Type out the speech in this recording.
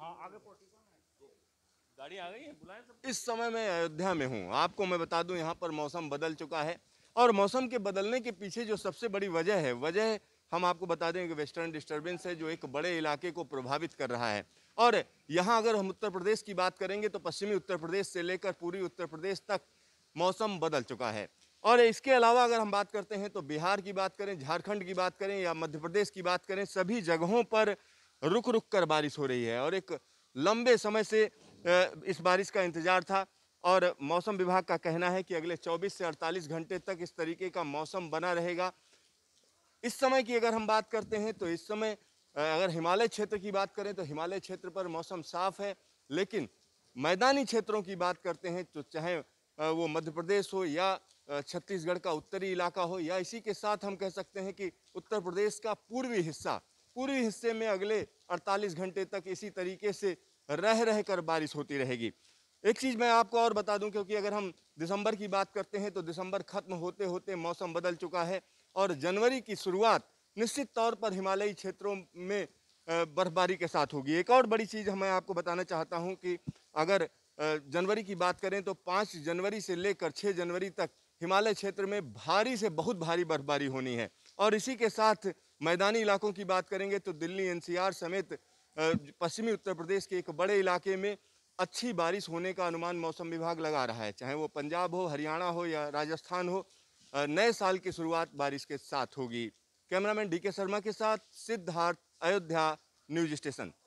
हाँ, इस समय मैं अयोध्या में हूँ आपको मैं बता दूं यहाँ पर मौसम बदल चुका है और मौसम के बदलने के पीछे जो सबसे बड़ी वजह है वजह हम आपको बता दें कि वेस्टर्न डिस्टर्बेंस है जो एक बड़े इलाके को प्रभावित कर रहा है और यहाँ अगर हम उत्तर प्रदेश की बात करेंगे तो पश्चिमी उत्तर प्रदेश से लेकर पूरी उत्तर प्रदेश तक मौसम बदल चुका है और इसके अलावा अगर हम बात करते हैं तो बिहार की बात करें झारखंड की बात करें या मध्य प्रदेश की बात करें सभी जगहों पर रुक रुक कर बारिश हो रही है और एक लंबे समय से इस बारिश का इंतज़ार था और मौसम विभाग का कहना है कि अगले 24 से 48 घंटे तक इस तरीके का मौसम बना रहेगा इस समय की अगर हम बात करते हैं तो इस समय अगर हिमालय क्षेत्र की बात करें तो हिमालय क्षेत्र पर मौसम साफ है लेकिन मैदानी क्षेत्रों की बात करते हैं तो चाहे वो मध्य प्रदेश हो या छत्तीसगढ़ का उत्तरी इलाका हो या इसी के साथ हम कह सकते हैं कि उत्तर प्रदेश का पूर्वी हिस्सा पूर्वी हिस्से में अगले 48 घंटे तक इसी तरीके से रह रह कर बारिश होती रहेगी एक चीज़ मैं आपको और बता दूं क्योंकि अगर हम दिसंबर की बात करते हैं तो दिसंबर ख़त्म होते होते मौसम बदल चुका है और जनवरी की शुरुआत निश्चित तौर पर हिमालयी क्षेत्रों में बर्फबारी के साथ होगी एक और बड़ी चीज़ मैं आपको बताना चाहता हूँ कि अगर जनवरी की बात करें तो पाँच जनवरी से लेकर छः जनवरी तक हिमालय क्षेत्र में भारी से बहुत भारी बर्फबारी होनी है और इसी के साथ मैदानी इलाकों की बात करेंगे तो दिल्ली एनसीआर समेत पश्चिमी उत्तर प्रदेश के एक बड़े इलाके में अच्छी बारिश होने का अनुमान मौसम विभाग लगा रहा है चाहे वो पंजाब हो हरियाणा हो या राजस्थान हो नए साल की शुरुआत बारिश के साथ होगी कैमरामैन डी के शर्मा के साथ सिद्धार्थ अयोध्या न्यूज स्टेशन